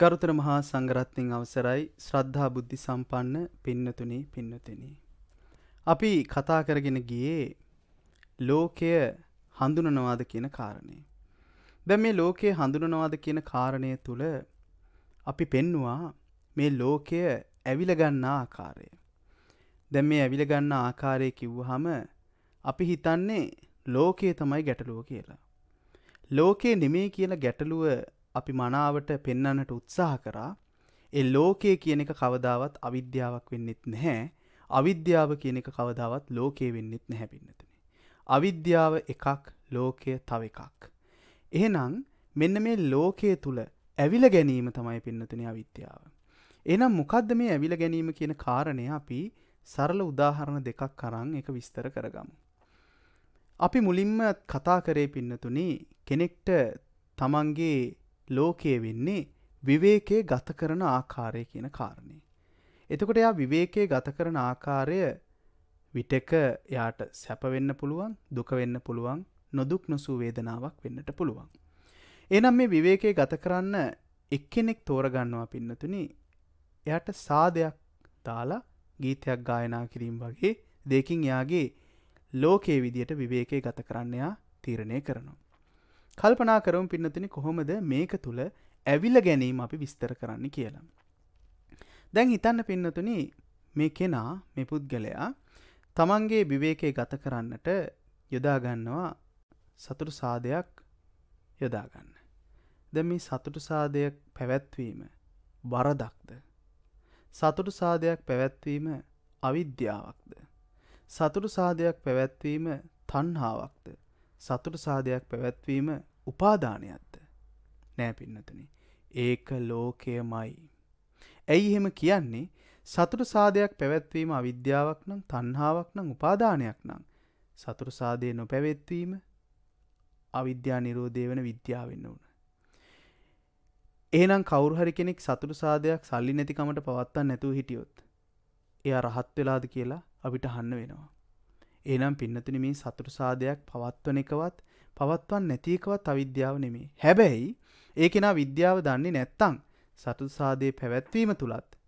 ගරුතර මහා සංගරත්නින් අවසරයි ශ්‍රද්ධා බුද්ධි සම්පන්න පින්නතුනේ පින්නතිනි. අපි කතා කරගෙන ගියේ ලෝකය හඳුනනවාද කියන කාරණය. දැ මේ ලෝකයේ හඳුනනවාද කියන කාරණය තුළ අපි පෙන්නවා මේ ලෝකය ඇවිලගන්න ආකාරය. දැ මේ ඇවිලගන්න ආකාරය කිව්වහම අපි හිතන්නේ ලෝකයේ තමයි ගැටලුව කියලා. ලෝකයේ නෙමේ කියලා ගැටලුව අපි මනාවට පෙන්නන්නට උත්සාහ කරා එ ලෝකයේ කියන එක කවදාවත් අවිද්‍යාවක් වෙන්නෙත් නැහැ අවිද්‍යාව කියන එක කවදාවත් ලෝකයේ වෙන්නෙත් නැහැපින්නතන. අවිද්‍යාව එකක් ලෝකය තව එකක්. එහෙනම් මෙන්න මේ ලෝකය තුළ ඇවිල ගැනීම තමයි පින්නතන අවිද්‍යාව. එනම් මොකක්ද මේ ඇවිල ගැනීම කියන කාරණය අපි සරල උදාහරණ දෙකක් කරං එක විස්තර කරගමු. අපි මුලින්ම කතා කරේ පින්නතුනි කෙනෙක්ට තමන්ගේ ලෝකයේ වෙන්නේ විවේකයේ ගත කරන ආකාරය කියන කාරණය. එතකොට එයා විවේකයේ ගත කරන ආකාරය විටක එයාට සැපවෙන්න පුළුවන් දුකවෙන්න පුළුවන් නොදුක් නොසූ වේදනාවක් වෙන්නට පුළුවන්. එනම් මේ විවේකයේ ගත කරන්න එක්කෙනෙක් තෝරගන්නවා පින්නතුනි එයට සාධයක් දාලා ගීතයක් ගායනා කිරීම් වගේ දෙකින් එයාගේ ලෝකයේ විදියට විවේකය ගත කරන්නයා තීරණය කරනවා. කල්පනා කරම් පින්නතින කොහොමද මේක තුළ ඇවිල ගැනීම අපි විස්තර කරන්න කියලා. දැන් හිතන්න පින්නතුන මේ කෙනා මේ පුද්ගලයා තමන්ගේ විවේකය ගත කරන්නට යොදාගන්නවා සතුරු සාධයක් යොදාගන්න. ද මේ සතුටු සාධයක් පැවැත්වීම වරදක්ද. සතුටු සාධයක් පැවැත්වීම අවිද්‍යාවක්ද. සතුටු සාධයක් පැවැත්වීම තන්හාාවක්ද සතුට සාධයක් පැවැත්වීම උපාධානයත්ත නෑ පින්නතන ඒක ලෝකයමයි. ඇයි එහෙම කියන්නේ සතුට සාධයක් පැවැත්වීම අවිද්‍යාවක් නම් තන්හාාවක් නම් උපාධානයක් නම් සතුර සාධය නොපැවැත්වීම අවිද්‍යා නිරෝධය වන විද්‍යාවෙන්න ඕන. ඒනම් කවුරහරි කෙනෙක් සතුරු සාධයක් සල්ලි නැතිකමට පවත්තන් නැතුව හිටියොත් එය රහත් වෙලාද කියලා අපිට හන්න වෙනවා. ඒනම් පින්නතුන මේ සතුරු සාධයක් පවත්වන එකවත් පවත්වන් නැතිකවත් අවිද්‍යාව නෙමේ හැබැයි ඒ කෙනා විද්‍යාව දන්නේ නැත්තං සතුල් සාධය පැවැත්වීම තුළත්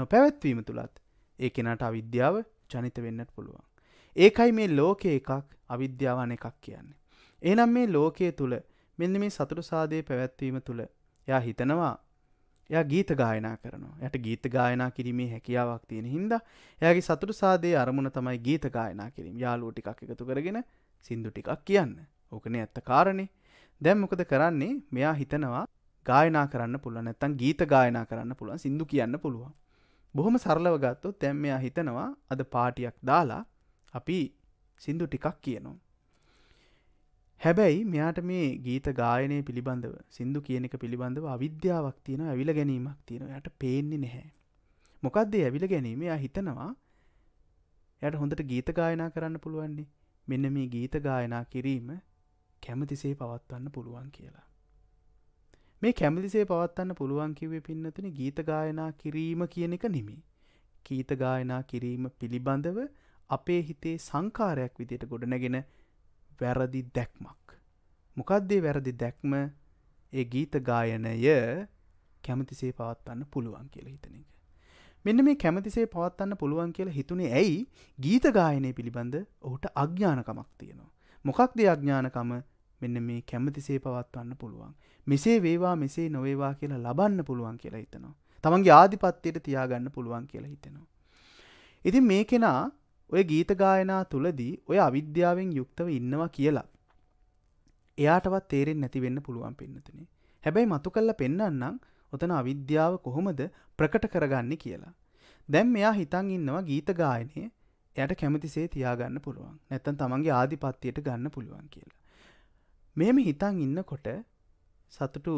නොපැවැත්වීම තුළත් ඒ කෙනට අවිද්‍යාව ජනිත වෙන්නට පුළුවන්. ඒකයි මේ ලෝකය එකක් අවිද්‍යාවන් එකක් කියන්නේ. ඒනම් මේ ලෝකය තුළ මෙන්න මේ සතුරු සාධය පැවැත්වීම තුළ යා හිතනවා එයා ගීත ගායනා කරනවා යට ගීත ගායනා කිරීමේ හැකියාවක් තියෙන හින්දා එයාගේ සතුට සාදේ අරමුණ තමයි ගීත ගායනා කිරීම යාලෝ ටිකක් එකතු කරගෙන සින්දු ටිකක් කියන්න ඕකනේ ඇත්ත කාරණේ දැම් මොකද කරන්නේ මෙයා හිතනවා ගායනා කරන්න පුළුවන් ඇත්තන් ගීත ගායනා කරන්න පුළුවන් සින්දු කියන්න පුළුවන් බොහොම සරලව ගත්තොත් තැම් මෙයා හිතනවා අද පාටියක් දාලා අපි සින්දු ටිකක් කියනවා හැබැයි මෙයාට මේ ගීත ගායනය පිළිබඳව සිින්දු කියන එක පිළිබඳව අවිද්‍යාවක් තියෙන ඇවිල ගැනීමක් තියෙන යට පේන්නේ නැහැ. මොකක්දේ ඇවිල ගැනීම හිතනවා යට හොඳට ගීත ගායනා කරන්න පුළුවන්නේ මෙන්න මේ ගීත ගායනා කිරීම කැමතිසේ පවත්වන්න පුළුවන් කියලා. මේ කැමතිසේ පවත්වන්න පුළුවන් කිවේ පින්නතින ගීත ගායනා කිරීම කියන එක නෙමි. ගීත ගායනා කිරීම පිළිබඳව අපේ හිතේ සංකාරයක් විදියට ගොඩනැගෙන වැරදි දැක්මක්. මොකක්දේ වැරදි දැක්ම ඒ ගීත ගායනය කැමතිසේ පවත්වන්න පුළුවන් කියල හිතන එක. මෙන්න මේ කැමතිසේ පවත්වන්න පුළුවන් කියලා හිතුනේ ඇයි ගීත ගායනය පිළිබඳ ඔහුට අඥ්ඥානකමක් තියෙනවා. මොකක් දෙ අඥ්ඥානකම මෙන්න මේ කැමතිසේ පවත්වන්න පුළුවන්. මෙසේ වේවා මෙසේ නොවේවා කියලා ලබන්න පුළුවන් කියලා හිතනවා. තමන්ගේ ආධිපත්තියට තියාගන්න පුළුවන් කියලා හිතෙනවා. ඉතින් මේ කෙනා ඔය ගීත ගායනා තුළදී ඔය අවිද්‍යාවෙන් යුක්තව ඉන්නවා කියලා. එයාටවත් තේරෙන් නැතිවෙන්න පුළුවන් පෙන්නතුනේ හැබැයි මතු කල්ල පෙන්න්නන්නම් ඔතන අවිද්‍යාව කොහොමද ප්‍රකට කරගන්න කියලා. දැම් මෙයා හිතන් ඉන්නවා ගීත ගායනය එයට කැමතිසේ තියාගන්න පුළුවන් නැත්තන් තමන්ගේ ආධිපත්තියට ගන්න පුළුවන් කියලා. මෙම හිතන් ඉන්නකොට සතුටු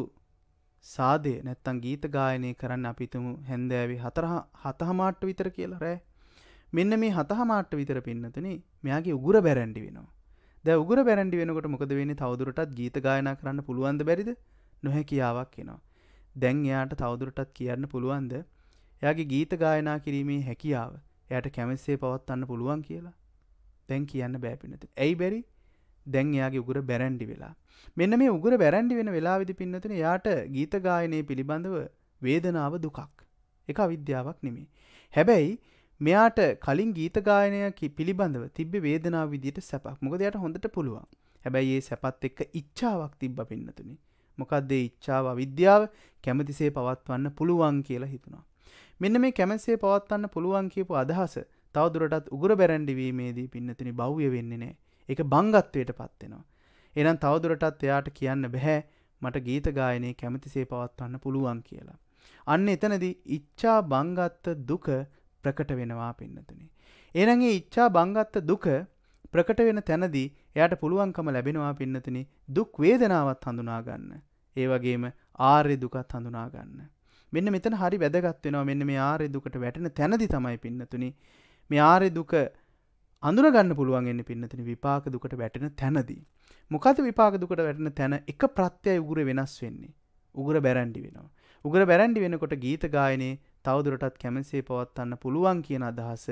සාදය නැත්තන් ගීත ගායනය කරන්න අපිතුමු හැන්දෑවි හතරහ හතහමාට්ට විතර කියලා රෑ මෙන්න මේ හතහමාට්ට විතර පින්නතන මෙයාගේ උගුර බැරැන්ඩි වෙනවා දැ උගුර බැරැන්ඩි වෙනකොට මොකද වෙන්නේ තවදුරටත් ගීත ගායනා කරන්න පුළුවන්ද බැරිද නොහැකියාවක් එනවා දැන් එයාට තවදුරටත් කියන්න පුළුවන්ද එයාගේ ගීත ගායනා කිරීමේ හැකියාව එයට කැමස්සේ පවත්වන්න පුළුවන් කියලා දැන් කියන්න බෑපිනති ඇයි බැරි දැන් එයාගේ උගුර බැරැන්ඩි වෙලා මෙන්න මේ උගුර බැරැන්ඩි වෙන වෙලාවිදි පින්නතින යාට ගීත ගායනය පිළිබඳව වේදනාව දුකක් එක අවිද්‍යාවක් නෙමේ හැබැයි මෙයාට කලින් ගීත ගායනය පිළිබඳව තිබ්බ වේදනාව විදිට සැපක් මොකද යට හොඳට පුළුවන් හැබැයි ඒ සැපත් එක්ක ඉච්චාවක් තිබ්බ පින්නතුනි මොකක්දේ ඉච්චාව විද්‍යාව කැමතිසේ පවත්වන්න පුළුවන් කියලා හිතුණා මෙන්න මේ කැමැසේ පවත්වන්න පුළුවන් කියපු අදහස තවදුරටත් උගුර බැරැන්ඩිවීමේදී පින්නතිනි බෞ්‍ය වෙන්නේ නෑ එක බංගත්වයට පත්වෙනවා එනම් තවදුරටත් එයාට කියන්න බැහැ මට ගීත ගායනය කැමතිසේ පවත්වන්න පුළුවන් කියලා අන්න එතනදී ඉච්චා බංගත්ත දුක ප්‍රකට වෙනවා පින්නතුනේ. ඒනගේ ඉච්චා බංගත්ත දුක ප්‍රකට වෙන තැනදී එයට පුළුවන්කම ලැබෙනවා පින්නතිනි දුක් වේදනාවත් හඳුනාගන්න. ඒ වගේම ආර්ය දුකත් හඳුනාගන්න. මෙන්න මෙතන හරි වැදගත් වෙනවා මෙන්න මේ ආර්ය දුකට වැටෙන තැනදී තමයි පින්නතුනි මේ ආර්ය දුක අඳුරගන්න පුළුවන් එන්නේ පින්නතුනි විපාක දුකට වැටෙන තැනදී. මොකද විපාක දුකට වැටෙන තැන එක ප්‍රත්‍යය උගුර වෙනස් වෙන්නේ. උගුර බැරන්ඩි වෙනවා. උගුර බැරන්ඩි වෙනකොට ගීත ගායනයේ තවදුරටත් කැමසේ පවත්වන්න පුළුවන් කියන අදහස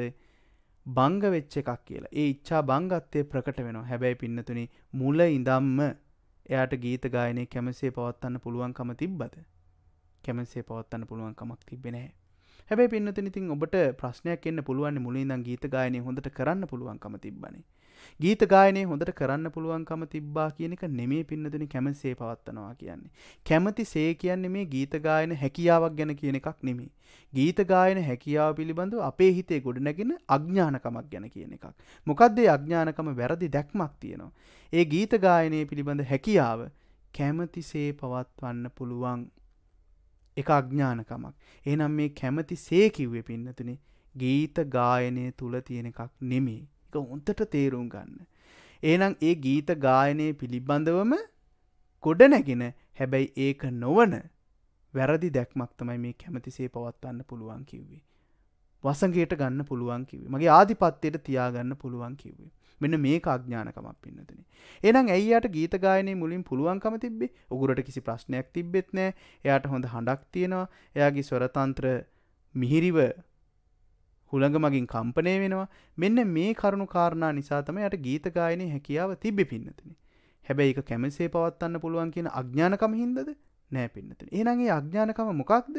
බංග වෙච්ච එකක් කියලා ඒ ඉච්චා බංගත්තය ප්‍රකට වෙනවා හැබැයි පින්නතුනි මුල ඉඳම්ම එයාට ගීත ගායනය කැමසේ පවත්වන්න පුළුවන්කම තිබ්බද කැමසේ පවත්වන්න පුළුවන්කමක් තිබෙනෑ හැබැ පින්නතිනිතින් ඔබට ප්‍රශ්නයක් එන්න පුළුවන් මුලින්දන් ගීත ගායනය හොඳට කරන්න පුළුවන්කම තිබන්නේ ගීත ගායනය හොඳට කරන්න පුළුවන්කම තිබ්බා කියන එක නෙමේ පින්නදන කැමසේ පවත්වනවා කියන්නේ. කැමති සේ කියන්නේ මේ ගීතගායන හැකියාවක් ගැන කියන එකක් නෙමේ. ගීතගායන හැකියාව පිළිබඳව අපේ හිතේ ගොඩනැගෙන අඥ්ඥානකමක් ගැන කියන එකක්. මොකක්දේ අඥ්ඥානකම වැරදි දැක්මක් තියෙනවා. ඒ ගීතගායනය පිළිබඳ හැකියාව කැමතිසේ පවත්වන්න පුළුවන් එක අඥ්ඥානකමක්. එනම් මේ කැමති සේකිව්ව පින්නතුනේ ගීත ගායනය තුළ තියෙන එකක් නෙමේ. එක උන්තට තේරුම් ගන්න. ඒනම් ඒ ගීත ගායනය පිළිබඳවම ගොඩ නැගෙන හැබැයි ඒක නොවන වැරදි දැක්මක්තමයි මේ කැමතිසේ පවත්වන්න පුළුවන් කිව්වේ. වසගේට ගන්න පුළුවන් කිවේ මගේ ආධිපත්තියට තියාගන්න පුළුවන් කිව්වේ. මෙන්න මේ අඥානකමක් පින්නතන. එනම් ඇයියට ගීතගායනය මුලින් පුළුවන්කම තිබේ උගුරට කිසි ප්‍රශ්නයක් තිබෙත් නෑ එයාට හොඳ හඬක් තියෙනවා එයාගේ ස්වරතන්ත්‍ර මිහිරිව හුළඟ මගින් කම්පනය වෙනවා මෙන්න මේ කරුණු කාරණා නිසාතම යට ගීතගායනය හැකියාව තිබ්බි පින්නතින. හැබැයි එක කැමසේ පවත්වන්න පුළුවන් කියන අඥානකම හින්දද නෑ පින්නතින. ඒනගේ අඥානකම මොකක්ද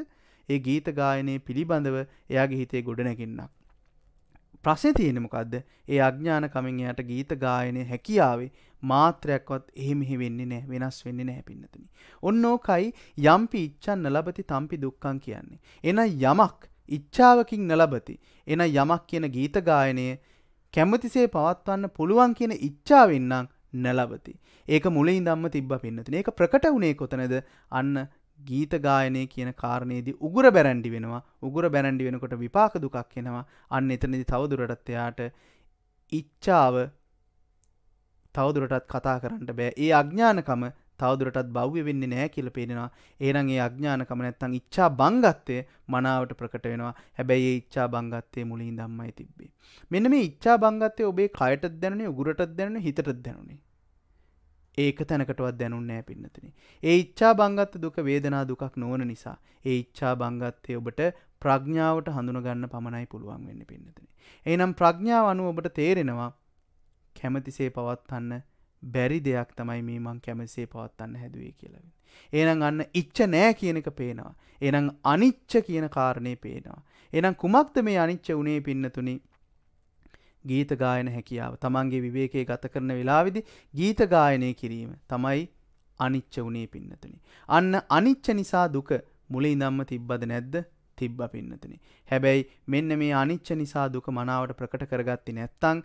ඒ ගීත ගායනය පිළිබඳව එයාගේ හිතේ ගොඩනැගින්නක්. ප්‍රශ්න තියෙනමකක්ද ඒ අඥාන කමින් එයට ගීත ගායනය හැකියාවේ මාත්‍රයක්වත් එහෙමෙහි වෙන්නේ නෑ වෙනස් වෙන්න නැහැපින්නතන. ඔන්න ඕකයි යම්පි ඉච්චන්න ලබති තම්පි දුක්කන් කියන්නේ. එන යමක් ඉච්ඡාවකින් නලබති. එන යමක් කියන ගීතගායනය කැමතිසේ පවත්වන්න පුළුවන් කියන ඉච්ඡාවෙන්නම් නලබති. ඒක මුලින් දම්ම තිබ්බ පින්නතින ඒක ප්‍රකට වුණේ කොතනද අන්න ගීතගායනය කියන කාරණයේදී උගුර බැරැන්ඩි වෙනවා උගුර බැරැන්ඩි වෙනකොට විපාක දුකක් එෙනවා අන්න එතනදි තවදුරටත් එයාට ඉච්චාව තවදුරටත් කතා කරන්නට බෑ ඒ අඥ්ඥානකම තවදුරටත් බෞ්‍ය වෙන්නේ නෑ කියල පේෙනවා ඒරන්ගේ අඥානකම නැත්තං ඉච්චා බංගත්තය මනාවට ප්‍රකට වෙනවා හැබැයි ඉච්චා බංගත්තය මුලින් දම්මයි තිබ්බේ මෙන්න මේ ඉච්චා බංගත්තය ඔබේ කයටත් දැනේ උගුරටත් දැන හිතටත් දැනුනේ ඒක තැනකටවත් දැනුන්නෑ පින්නතින ඒ ඉච්චා බංගත්ත දුක වේදනා දුකක් නොවන නිසා ඒ ඉච්චා බංගත්තය ඔබට ප්‍රඥාවට හඳුනගන්න පමණයි පුළුවන් වෙන්න පින්නතින එනම් ප්‍රඥාව අනුව ඔබට තේරෙනවා කැමතිසේ පවත්හන්න බැරි දෙයක් තමයි මේ මං කැමසේ පවත්වන්න හැදුවේ කියලවෙන්න. ඒනම් අන්න ඉච්ච නෑ කියන එක පේනවා. එනම් අනිච්ච කියන කාරණය පේනවා. එනම් කුමක්ද මේ අනිච්ච උනේ පින්නතුනි ගීත ගායන හැකියාව තමන්ගේ විවේකයේ ගත කරන වෙලාවිදි ගීත ගායනය කිරීම තමයි අනිච්ච උනේ පින්නතුනි. අන්න අනිච්ච නිසා දුක මුලේ ඉඳම්ම තිබ්බද නැද්ද තිබ්බ පින්නතුනි. හැබැයි මෙන්න මේ අනිච්ච නිසා දුක මනාවට ප්‍රකට කරගත්ති නැත්තං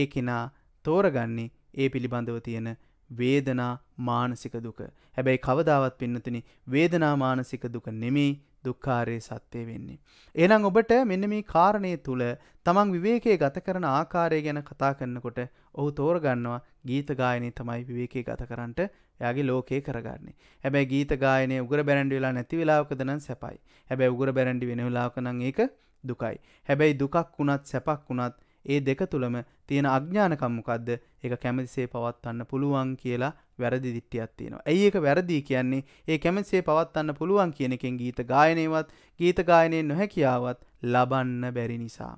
ඒ කෙනා තෝරගන්නේ ඒ පිළිබඳව තියෙන වේදනා මානසික දුක. හැබැයි කවදාවත් පින්නතින වේදනා මානසික දුක නෙමේ දුක්කාරයේ සත්‍යය වෙන්නේ. එනම් ඔබට මෙන්න මේ කාරණය තුළ තමන් විවේකයේ ගත කරන ආකාරය ගැන කතා කරන්නකොට ඔහු තෝරගන්නවා ගීතගායනය තමයි විවේකේ ගත කරන්නට යාගේ ලෝකයේ කරගන්නේ. හැබැයි ගීතගායනය උගර බැරන්ඩි වෙලා නැති වෙලාවකදනම් සැපයි. හැබැයි උගර බැරන්ඩි වෙන වෙලාවකනං ඒක දුකයි. හැබැයි දුකක් වුණත් සැපක් වුණත් ඒ දෙක තුළම තියෙන අඥ්ඥානකම්මකක්ද ඒ කැමතිසේ පවත්වන්න පුළුවන් කියලා වැරදි දිට්ටියත් තියෙනවා. ඇයි ඒක වැරදිී කියන්නේ ඒ කැමතිසේ පවත්වන්න පුළුවන් කියනකෙන් ගීත ගායනයවත් ගීත ගායනය නොහැකියාවත් ලබන්න බැරි නිසා.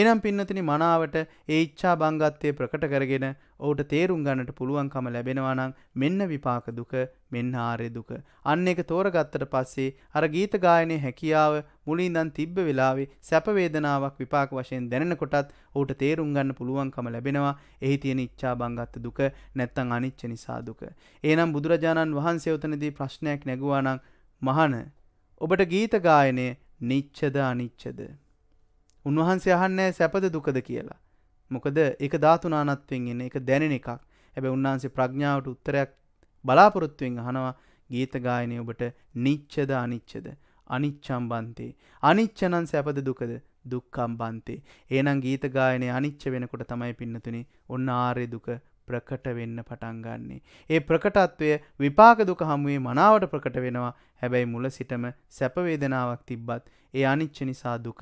එනම් පින්නතින මනාවට ඒච්ඡා බංගත්වය ප්‍රකට කරගෙන ඔහුට තේරුම් ගන්නට පුළුවන්කම ලැබෙනවා නම් මෙන්න විපාක දුක මෙන්න ආර්ය දුක. අන්න ඒක තෝරගත්තට පස්සේ අර ගීත ගායනයේ හැකියාව මුලින්දන් තිබ්බ වෙලාවේ සැප වේදනාවක් විපාක වශයෙන් දැනෙනකොටත් ඔහුට තේරුම් ගන්න පුළුවන්කම ලැබෙනවා. එහි තියෙන ඉච්ඡා බංගත්ත දුක නැත්තම් අනිච්ච නිසා දුක. එහෙනම් බුදුරජාණන් වහන්සේ උතනදී ප්‍රශ්නයක් නැගුවා නම් මහණ ඔබට ගීත ගායනයේ නිච්ඡද අනිච්ඡද උන්වහන්සේ අහන්නෑ සැපද දුකද කියලා. මොකද එක ධාතුනානත්වෙන් එන්න එක දැනෙන එකක් හැබැ උන්වහන්සේ ප්‍රඥාවට උත්තරයක් බලාපොරොත්තුවෙන් අහනවා ගීත ගායනය ඔබට නිච්චද අනිච්චද අනිච්චම්බන්තේ අනිච්චනන් සැපද දුකද දුක්කම්බන්තේ ඒනම් ගීත ගායනය අනිච්ච වෙනකොට තමයි පින්නතුනේ ඔන්න ආරය දුක ප්‍රකට වෙන්න පටන්ගන්නේ. ඒ ප්‍රකටත්වය විපාක දුක හමුවේ මනාවට ප්‍රකට වෙනවා හැබැයි මුල සිටම සැපවේදනාවක් තිබ්බත් ඒ අනිච්ච නිසා දුක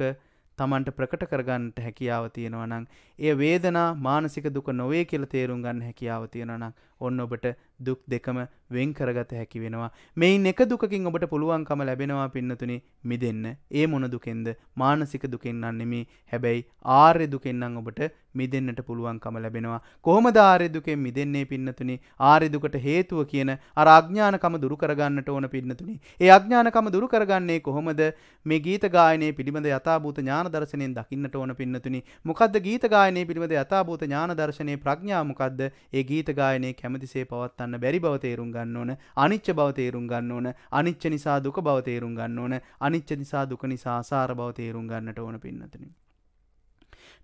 තමන්ට ප්‍රකට කරගන්නට හැකියාව තියෙනවා නම් ඒ වේදනා මානසික දුක නොවේ කියලා තේරුම් ගන්න හැකියාව තියෙනවා නම් ඔන්න ඔබට දුක් දෙකම වෙන් කරගත හැකි වෙනවා. මේන් එක දුකකින් ඔබට පුළුවන්කම ලැබෙනවා පින්නතුනි මිදෙන්න. ඒ මොන දුකෙන්ද? මානසික දුකෙන් නම් නෙමේ. හැබැයි ආර්ය දුකෙන් නම් ඔබට මිදෙන්නට පුළුවන්කම ලැබෙනවා. කොහොමද ආර්ය දුකෙන් මිදෙන්නේ පින්නතුනි? ආර්ය දුකට හේතුව කියන අර අඥානකම දුරු කරගන්නට ඕන පින්නතුනි. ඒ අඥානකම දුරු කරගන්නේ කොහොමද? මේ ගීත ගායනයේ පිළිබඳ යථාභූත ඥාන දර්ශනයෙන් දකින්නට ඕන පින්නතුනි. මොකද්ද ගීත ගායනය ගීතගායනය පිළිබඳ යථාභූත ඥාන දර්ශනයේ ප්‍රඥා මොකද්ද? ඒ ගීතගායනයේ කැමැතිසේ පවත්වන්න බැරි බව තේරුම් ගන්න ඕන. අනිච්ච බව තේරුම් ගන්න ඕන. අනිච්ච නිසා දුක බව තේරුම් ගන්න ඕන. අනිච්ච නිසා දුක නිසා ආසාර බව තේරුම් ගන්නට ඕන පින්නතනේ.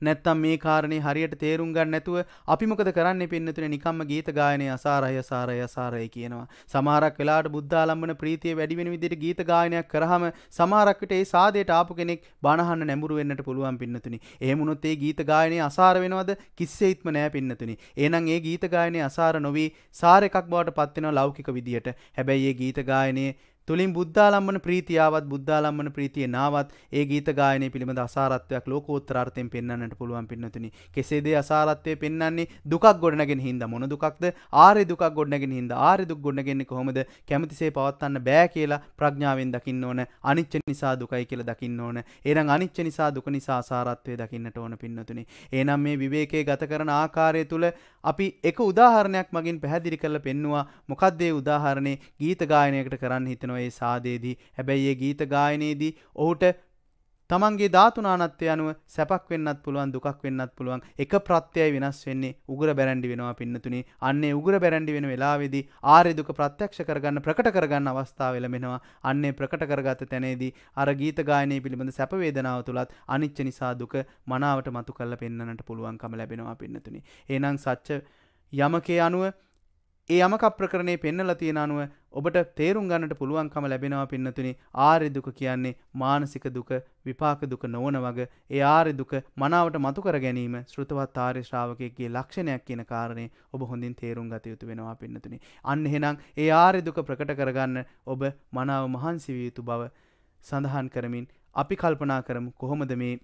නැත්තම් මේ කාරණේ හරියට තේරුම් ගන්න නැතුව අපි මොකද කරන්නේ පින්නතුනේ නිකම්ම ගීත ගායනය අසාරය අසාරය අසාරය කියනවා. සමහරක් වෙලාවට බුද්ධාලම්බන ප්‍රීතිය වැඩි වෙන විදිහට ගීත ගායනයක් කරාම සමහරක් විට ඒ සාදයට ආපු කෙනෙක් බණහන්න නැඹුරු වෙන්නට පුළුවන් පින්නතුනේ. එහෙම වුණොත් ඒ ගීත ගායනය අසාර වෙනවද? කිස්සෙයිත්ම නෑ පින්නතුනේ. එහෙනම් ඒ ගීත ගායනය අසාර නොවි සාර එකක් බවට පත් වෙනවා ලෞකික විදියට. හැබැයි ඒ ගීත ගායනයේ තුළින් බුද්ධාලම්මන ප්‍රීතියාවත් බුද්ධාලම්මන ප්‍රීතිය නාවත් ඒ ගීතගායනය පිළිබඳ අසාරත්වයක් ලෝකෝත්තරාර්ථයෙන් පෙන්වන්නට පුළුවන් පින්නතුනි. කෙසේද අසාරත්වය පෙන්වන්නේ දුකක් ගොඩනගෙන හින්දා මොන දුකක්ද? ආර්ය දුකක් ගොඩනගෙන හින්දා ආර්ය දුක් ගොඩනගන්නේ කොහොමද? කැමැතිසේ පවත්වන්න බෑ කියලා ප්‍රඥාවෙන් දකින්න ඕන. අනිච්ච නිසා දුකයි කියලා දකින්න ඕන. එහෙනම් අනිච්ච නිසා දුක නිසා අසාරත්වය දකින්නට ඕන පින්නතුනි. එහෙනම් මේ විවේකයේ ගත කරන ආකාරය තුල අපි එක උදාහරණයක් මගින් පැහැදිලි කරලා පෙන්නවා. මොකද්ද ඒ උදාහරණේ? ගීත ගායනයකට කරන්න හිතන තියෙනවයේ සාදේදී හැබැයි ඒ ගීත ගායනයේදී ඔහුට තමන්ගේ ධාතුනානත්වය අනුව සැපක් වෙන්නත් පුළුවන් දුකක් වෙන්නත් පුළුවන් එක ප්‍රත්‍යයයි වෙනස් වෙන්නේ උගර බැරන්ඩි වෙනවා පින්නතුනි අන්නේ උගර බැරන්ඩි වෙන වෙලාවේදී ආර්ය දුක ප්‍රත්‍යක්ෂ කරගන්න ප්‍රකට කරගන්න අවස්ථාව ලැබෙනවා අන්නේ ප්‍රකට කරගත තැනේදී අර ගීත ගායනයේ පිළිබඳ සැප වේදනාව තුලත් අනිච්ච නිසා දුක මනාවට මතු කරලා පෙන්වන්නට පුළුවන්කම ලැබෙනවා පින්නතුනි එහෙනම් සත්‍ය යමකේ අනුව ඒ යමක ප්‍රකරණේ පෙන්නලා තියෙන අනුව ඔබට තේරුම් ගන්නට පුළුවන්කම ලැබෙනවා පින්නතුනි ආර්ය දුක කියන්නේ මානසික දුක විපාක දුක නොවන වග ඒ ආර්ය දුක මනාවට මතු කර ගැනීම ශ්‍රෘතවත් ආර්ය ශ්‍රාවකයෙක්ගේ ලක්ෂණයක් කියන කාරණේ ඔබ හොඳින් තේරුම් ගත යුතු වෙනවා පින්නතුනි අන්න එහෙනම් ඒ ආර්ය දුක ප්‍රකට කරගන්න ඔබ මනාව මහන්සි විය යුතු බව සඳහන් කරමින් අපි කල්පනා කරමු කොහොමද මේ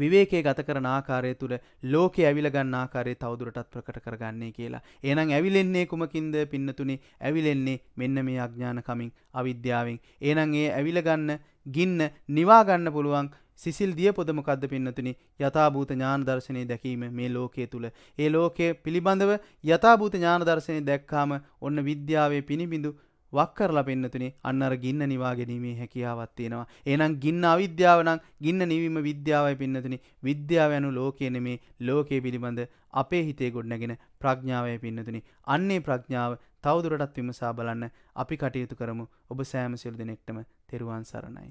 විවේකේ ගත කරන ආකාරය තුළ ලෝකෙ ඇවිල ගන්න ආකාරය තවදුරටත් ප්‍රකට කරගන්නේ කියලා. එහෙනම් ඇවිලෙන්නේ කුමකින්ද පින්නතුනේ? ඇවිලෙන්නේ මෙන්න මේ අඥාන කමින් අවිද්‍යාවෙන්. එහෙනම් ඒ ඇවිල ගන්න ගින්න නිවා ගන්න පුළුවන් සිසිල් දිය පොද මොකද්ද පින්නතුනි යථාභූත ඥාන දර්ශනය දැකීම මේ ලෝකයේ තුල ඒ ලෝකයේ පිළිබඳව යථාභූත ඥාන දර්ශනය දැක්කාම ඔන්න විද්‍යාවේ පිනිබිඳු වක් කරලා පෙන්නතුනේ අන්න අර ගින්න නිවා ගැනීමේ හැකියාවක් තියෙනවා. එහෙනම් ගින්න අවිද්‍යාව නම් ගින්න නිවීම විද්‍යාවයි පෙන්නතුනේ. විද්‍යාව යනු ලෝකයේ නෙමේ ලෝකයේ පිළිබඳ අපේ හිතේ ගොඩනැගෙන ප්‍රඥාවයි පෙන්නතුනේ. අන්නේ ප්‍රඥාව තවදුරටත් විමසා බලන්න අපි කටයුතු කරමු. ඔබ සෑම සියලු දෙනෙක්ටම තෙරුවන් සරණයි.